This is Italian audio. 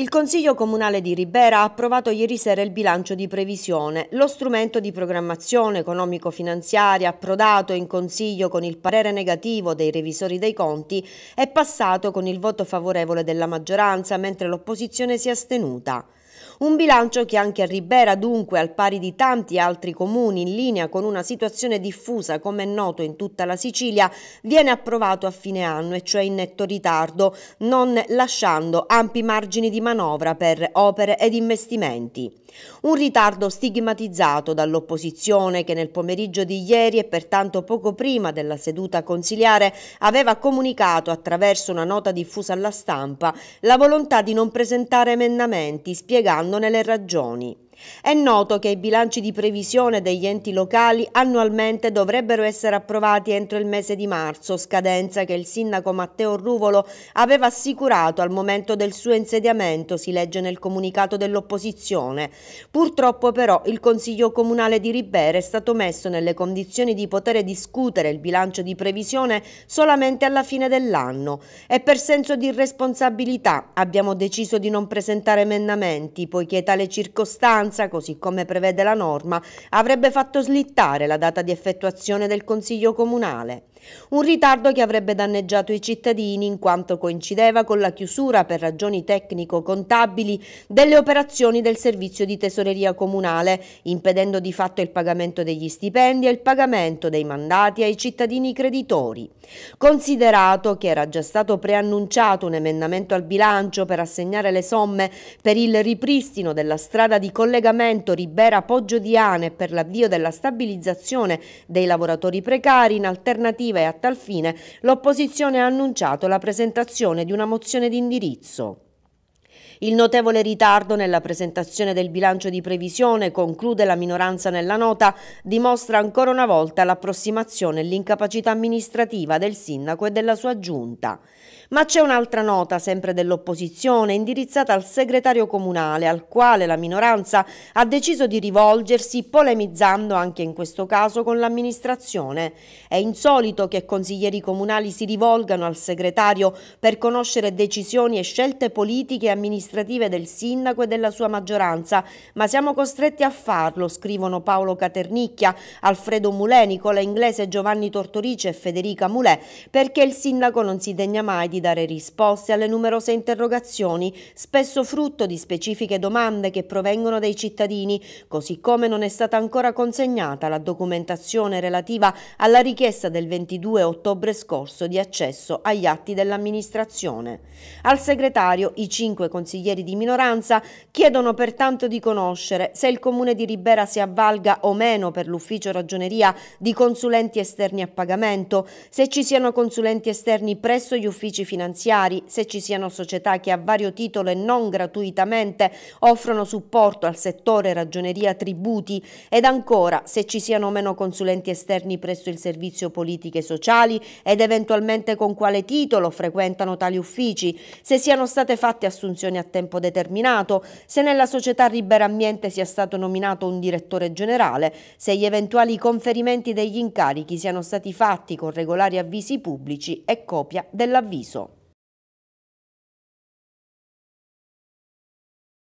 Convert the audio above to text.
Il Consiglio Comunale di Ribera ha approvato ieri sera il bilancio di previsione, lo strumento di programmazione economico-finanziaria approdato in Consiglio con il parere negativo dei revisori dei conti è passato con il voto favorevole della maggioranza mentre l'opposizione si è astenuta. Un bilancio che anche a Ribera dunque, al pari di tanti altri comuni in linea con una situazione diffusa come è noto in tutta la Sicilia, viene approvato a fine anno e cioè in netto ritardo, non lasciando ampi margini di manovra per opere ed investimenti. Un ritardo stigmatizzato dall'opposizione che nel pomeriggio di ieri e pertanto poco prima della seduta consiliare aveva comunicato attraverso una nota diffusa alla stampa la volontà di non presentare emendamenti spiegando nelle ragioni. È noto che i bilanci di previsione degli enti locali annualmente dovrebbero essere approvati entro il mese di marzo, scadenza che il sindaco Matteo Ruvolo aveva assicurato al momento del suo insediamento, si legge nel comunicato dell'opposizione. Purtroppo però il Consiglio Comunale di Ribera è stato messo nelle condizioni di poter discutere il bilancio di previsione solamente alla fine dell'anno e per senso di responsabilità abbiamo deciso di non presentare emendamenti poiché tale circostanza minoranza, così come prevede la norma, avrebbe fatto slittare la data di effettuazione del Consiglio Comunale. Un ritardo che avrebbe danneggiato i cittadini in quanto coincideva con la chiusura per ragioni tecnico-contabili delle operazioni del servizio di tesoreria comunale, impedendo di fatto il pagamento degli stipendi e il pagamento dei mandati ai cittadini creditori. Considerato che era già stato preannunciato un emendamento al bilancio per assegnare le somme per il ripristino della strada di collegamento Ribera-Poggio diane Ane per l'avvio della stabilizzazione dei lavoratori precari in alternativa legislativa e a tal fine l'opposizione ha annunciato la presentazione di una mozione di indirizzo. Il notevole ritardo nella presentazione del bilancio di previsione, conclude la minoranza nella nota, dimostra ancora una volta l'approssimazione e l'incapacità amministrativa del sindaco e della sua giunta. Ma c'è un'altra nota, sempre dell'opposizione, indirizzata al segretario comunale, al quale la minoranza ha deciso di rivolgersi, polemizzando anche in questo caso con l'amministrazione. È insolito che consiglieri comunali si rivolgano al segretario per conoscere decisioni e scelte politiche e amministrative del sindaco e della sua maggioranza, ma siamo costretti a farlo, scrivono Paolo Caternicchia, Alfredo Mulè, Nicola Inglese, Giovanni Tortorice e Federica Mulè, perché il sindaco non si degna mai di di dare risposte alle numerose interrogazioni, spesso frutto di specifiche domande che provengono dai cittadini, così come non è stata ancora consegnata la documentazione relativa alla richiesta del 22 ottobre scorso di accesso agli atti dell'amministrazione. Al segretario i cinque consiglieri di minoranza chiedono pertanto di conoscere se il comune di Ribera si avvalga o meno per l'ufficio ragioneria di consulenti esterni a pagamento, se ci siano consulenti esterni presso gli uffici finanziari, se ci siano società che a vario titolo e non gratuitamente offrono supporto al settore ragioneria tributi ed ancora se ci siano meno consulenti esterni presso il servizio politiche sociali ed eventualmente con quale titolo frequentano tali uffici, se siano state fatte assunzioni a tempo determinato, se nella società libera Ambiente sia stato nominato un direttore generale, se gli eventuali conferimenti degli incarichi siano stati fatti con regolari avvisi pubblici e copia dell'avviso.